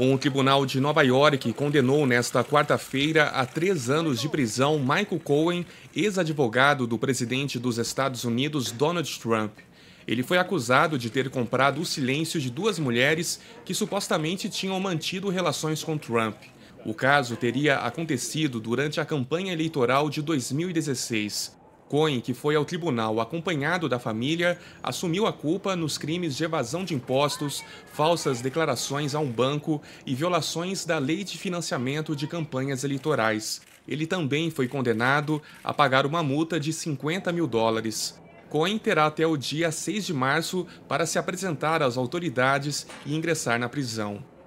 Um tribunal de Nova York condenou nesta quarta-feira a três anos de prisão Michael Cohen, ex-advogado do presidente dos Estados Unidos Donald Trump. Ele foi acusado de ter comprado o silêncio de duas mulheres que supostamente tinham mantido relações com Trump. O caso teria acontecido durante a campanha eleitoral de 2016. Cohen, que foi ao tribunal acompanhado da família, assumiu a culpa nos crimes de evasão de impostos, falsas declarações a um banco e violações da lei de financiamento de campanhas eleitorais. Ele também foi condenado a pagar uma multa de 50 mil dólares. Cohen terá até o dia 6 de março para se apresentar às autoridades e ingressar na prisão.